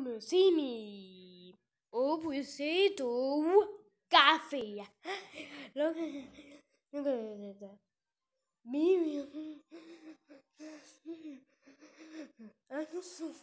meu Simi. o do café. Mimi. Eu não sou